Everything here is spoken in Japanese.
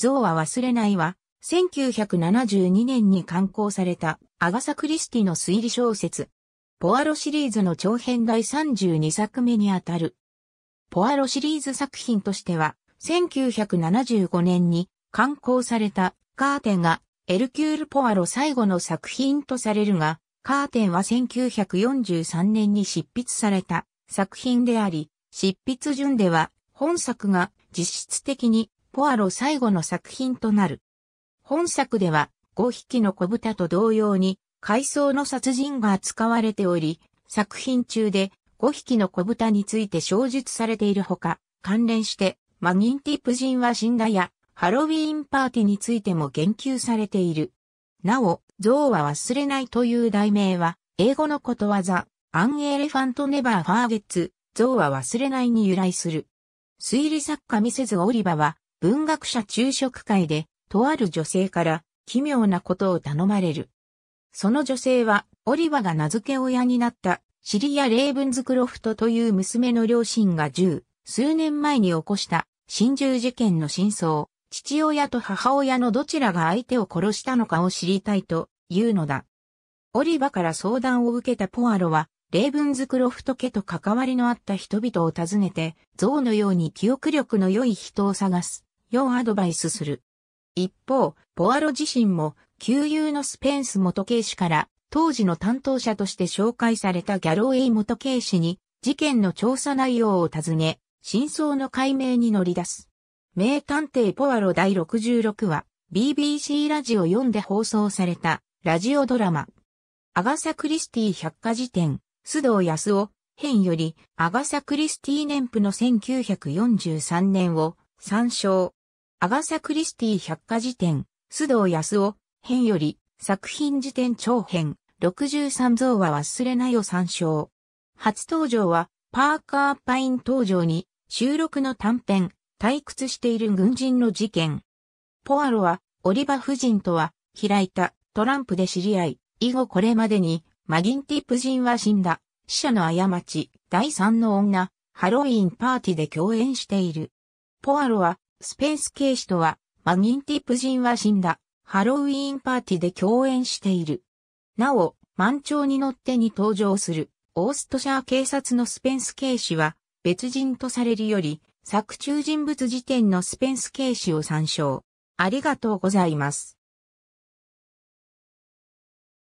象は忘れないは、1972年に刊行されたアガサ・クリスティの推理小説。ポアロシリーズの長編第32作目にあたる。ポアロシリーズ作品としては、1975年に刊行されたカーテンがエルキュール・ポアロ最後の作品とされるが、カーテンは1943年に執筆された作品であり、執筆順では本作が実質的にポアロ最後の作品となる。本作では、5匹の子豚と同様に、階層の殺人が扱われており、作品中で5匹の子豚について詳述されているほか、関連して、マギンティプ人は死んだや、ハロウィーンパーティーについても言及されている。なお、象は忘れないという題名は、英語のことわざ、アンエレファントネバーファーゲッツ、象は忘れないに由来する。推理作家ミセズ・オリバは、文学者昼食会で、とある女性から奇妙なことを頼まれる。その女性は、オリバが名付け親になった、シリア・レイブンズクロフトという娘の両親が十数年前に起こした心中事件の真相、父親と母親のどちらが相手を殺したのかを知りたいというのだ。オリバから相談を受けたポアロは、レイブンズクロフト家と関わりのあった人々を訪ねて、象のように記憶力の良い人を探す。うアドバイスする。一方、ポアロ自身も、旧友のスペンス元警視から、当時の担当者として紹介されたギャロウェイ元警視に、事件の調査内容を尋ね、真相の解明に乗り出す。名探偵ポアロ第66話、BBC ラジオ4で放送された、ラジオドラマ。アガサ・クリスティ百科事典、須藤康夫、編より、アガサ・クリスティ年譜の1943年を参照。アガサ・クリスティ百科事典、須藤康夫、編より、作品辞典長編、63像は忘れないを参照。初登場は、パーカー・パイン登場に、収録の短編、退屈している軍人の事件。ポアロは、オリバ夫人とは、開いた、トランプで知り合い、以後これまでに、マギンティ夫人は死んだ、死者の過ち、第三の女、ハロウィンパーティで共演している。ポアロは、スペンス警視とは、マギンティプ人は死んだ、ハロウィーンパーティで共演している。なお、満潮に乗ってに登場する、オーストシャー警察のスペンス警視は、別人とされるより、作中人物辞典のスペンス警視を参照。ありがとうございます。